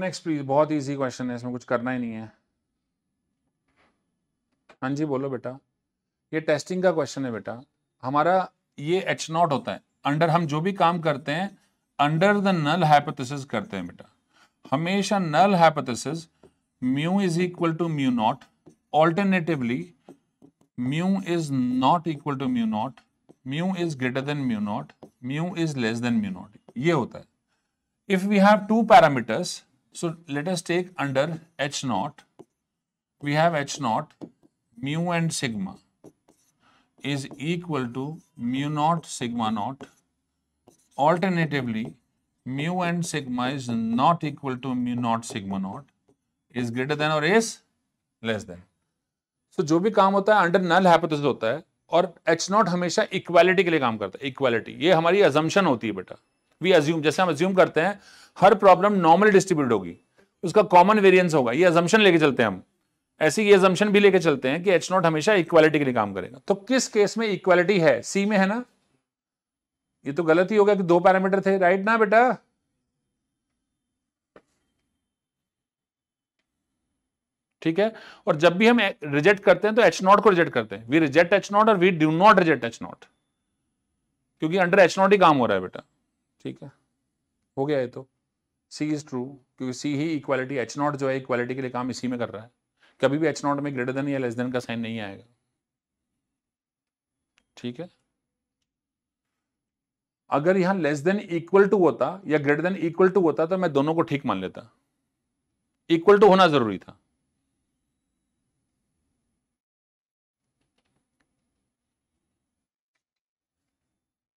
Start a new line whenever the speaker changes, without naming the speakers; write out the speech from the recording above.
Next please बहुत easy question है इसमें कुछ करना ही नहीं है हाँ जी बोलो बेटा ये टेस्टिंग का क्वेश्चन है बेटा हमारा ये एच नॉट होता है अंडर हम जो भी काम करते हैं अंडर द नल हाइपोथेसिस करते हैं बेटा हमेशा null hypothesis mu is equal to mu not alternatively mu is not equal to mu not mu is greater than mu not mu is less than mu not ये होता है if we have two parameters So let us take under H naught, we have H naught, mu and sigma is equal to mu naught sigma naught. Alternatively, mu and sigma is not equal to mu naught sigma naught is greater than or is less than. So jo bhi kaam hota hai under null hypothesis hota hai और H not हमेशा equality के लिए काम करता है equality ये हमारी अजम्पन होती है बेटा वी अज्यूम जैसे हम अज्यूम करते हैं हर प्रॉब्लम नॉर्मल डिस्ट्रीब्यूट होगी उसका कॉमन वेरियंस होगा ये अजम्पन लेके चलते हैं हम ऐसे ये अजम्पन भी लेके चलते हैं कि एच नॉट हमेशा इक्वालिटी के लिए काम करेगा तो किस केस में इक्वालिटी है सी में है ना ये तो गलत ही होगा कि दो पैरामीटर थे राइट ना बेटा ठीक है और जब भी हम रिजेक्ट करते हैं तो एच नॉट को रिजेक्ट करते हैं वी रिजेक्ट एच नॉट और we do not reject H not क्योंकि अंडर एच नॉट ही काम हो रहा है बेटा ठीक है हो गया ये तो सी इज़ ट्रू क्योंकि सी ही इक्वालिटी एच नॉट जो है इक्वालिटी के लिए काम इसी में कर रहा है कभी भी एच नॉट में ग्रेटर देन या लेस देन का साइन नहीं आएगा ठीक है अगर यहां लेस देन इक्वल टू होता या ग्रेटर देन इक्वल टू होता तो मैं दोनों को ठीक मान लेता इक्वल टू होना ज़रूरी था